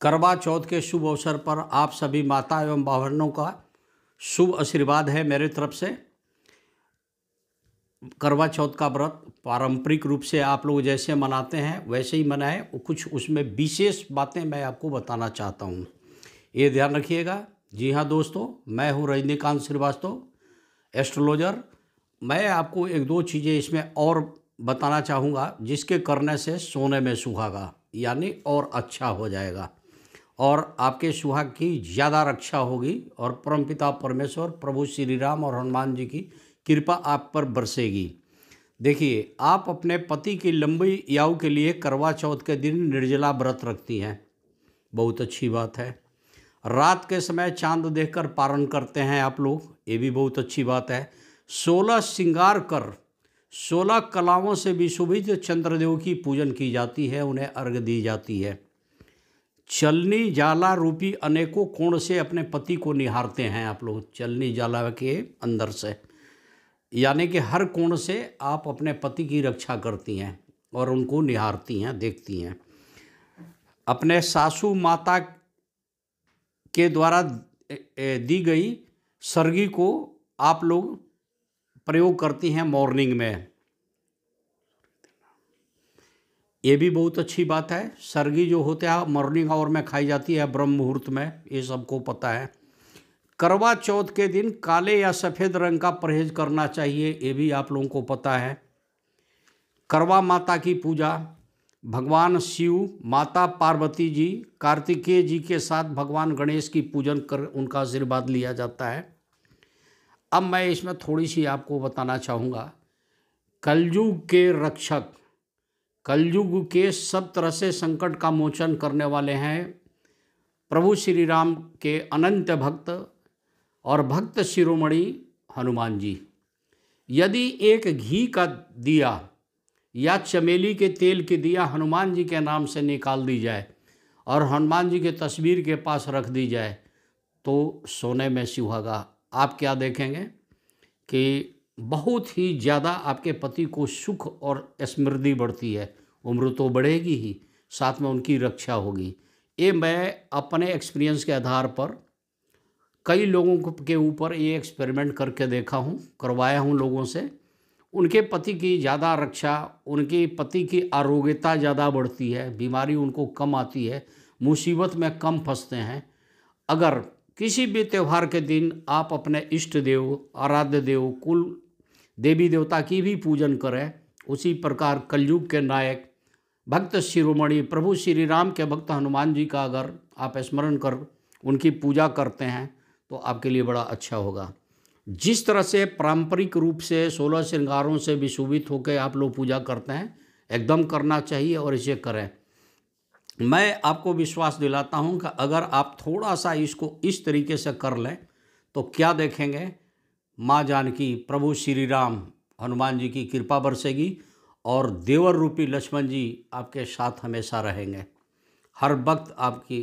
करवा चौथ के शुभ अवसर पर आप सभी माता एवं बाहरणों का शुभ आशीर्वाद है मेरे तरफ से करवा चौथ का व्रत पारंपरिक रूप से आप लोग जैसे मनाते हैं वैसे ही मनाएं कुछ उसमें विशेष बातें मैं आपको बताना चाहता हूँ ये ध्यान रखिएगा जी हाँ दोस्तों मैं हूँ रजनीकांत श्रीवास्तव एस्ट्रोलॉजर मैं आपको एक दो चीज़ें इसमें और बताना चाहूँगा जिसके करने से सोने में सुहागा यानी और अच्छा हो जाएगा और आपके सुहाग की ज़्यादा रक्षा होगी और परमपिता परमेश्वर प्रभु श्री राम और हनुमान जी की कृपा आप पर बरसेगी देखिए आप अपने पति की लंबी याव के लिए करवा चौथ के दिन निर्जला व्रत रखती हैं बहुत अच्छी बात है रात के समय चांद देखकर पारण करते हैं आप लोग ये भी बहुत अच्छी बात है सोलह श्रृंगार कर सोलह कलाओं से विशोभित चंद्रदेव की पूजन की जाती है उन्हें अर्घ दी जाती है चलनी जाला रूपी अनेकों कोण से अपने पति को निहारते हैं आप लोग चलनी जाला के अंदर से यानी कि हर कोण से आप अपने पति की रक्षा करती हैं और उनको निहारती हैं देखती हैं अपने सासू माता के द्वारा दी गई सर्गी को आप लोग प्रयोग करती हैं मॉर्निंग में ये भी बहुत अच्छी बात है सर्गी जो होते हैं मॉर्निंग आवर में खाई जाती है ब्रह्म मुहूर्त में ये सबको पता है करवा चौथ के दिन काले या सफ़ेद रंग का परहेज करना चाहिए ये भी आप लोगों को पता है करवा माता की पूजा भगवान शिव माता पार्वती जी कार्तिकेय जी के साथ भगवान गणेश की पूजन कर उनका आशीर्वाद लिया जाता है अब मैं इसमें थोड़ी सी आपको बताना चाहूँगा कलयुग के रक्षक कलयुग के सब तरह से संकट का मोचन करने वाले हैं प्रभु श्री राम के अनंत भक्त और भक्त शिरोमणि हनुमान जी यदि एक घी का दिया या चमेली के तेल की दिया हनुमान जी के नाम से निकाल दी जाए और हनुमान जी के तस्वीर के पास रख दी जाए तो सोने में सुहागा आप क्या देखेंगे कि बहुत ही ज़्यादा आपके पति को सुख और समृद्धि बढ़ती है उम्र तो बढ़ेगी ही साथ में उनकी रक्षा होगी ये मैं अपने एक्सपीरियंस के आधार पर कई लोगों के ऊपर ये एक्सपेरिमेंट करके देखा हूँ करवाया हूँ लोगों से उनके पति की ज़्यादा रक्षा उनके पति की आरोग्यता ज़्यादा बढ़ती है बीमारी उनको कम आती है मुसीबत में कम फंसते हैं अगर किसी भी त्यौहार के दिन आप अपने इष्ट देव आराध्य देव कुल देवी देवता की भी पूजन करें उसी प्रकार कलयुग के नायक भक्त शिरोमणि प्रभु श्री राम के भक्त हनुमान जी का अगर आप स्मरण कर उनकी पूजा करते हैं तो आपके लिए बड़ा अच्छा होगा जिस तरह से पारंपरिक रूप से सोलह श्रृंगारों से विशोभित होकर आप लोग पूजा करते हैं एकदम करना चाहिए और इसे करें मैं आपको विश्वास दिलाता हूँ कि अगर आप थोड़ा सा इसको इस तरीके से कर लें तो क्या देखेंगे माँ जानकी प्रभु श्री राम हनुमान जी की कृपा बरसेगी और देवर रूपी लक्ष्मण जी आपके साथ हमेशा रहेंगे हर वक्त आपकी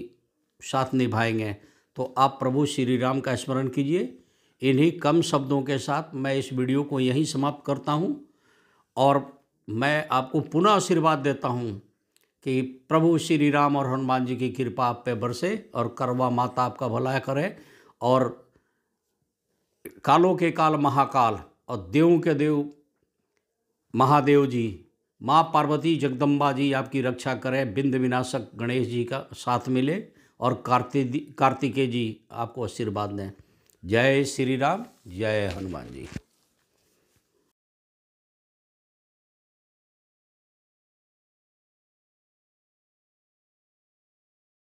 साथ निभाएंगे तो आप प्रभु श्री राम का स्मरण कीजिए इन्हीं कम शब्दों के साथ मैं इस वीडियो को यहीं समाप्त करता हूँ और मैं आपको पुनः आशीर्वाद देता हूँ कि प्रभु श्री राम और हनुमान जी की कृपा आप पे बरसे और करवा माता आपका भला करें और कालों के काल महाकाल और देवों के देव महादेव जी माँ पार्वती जगदम्बा जी आपकी रक्षा करें बिंद विनाशक गणेश जी का साथ मिले और कार्तिक कार्तिकेय जी आपको आशीर्वाद दें जय श्री राम जय हनुमान जी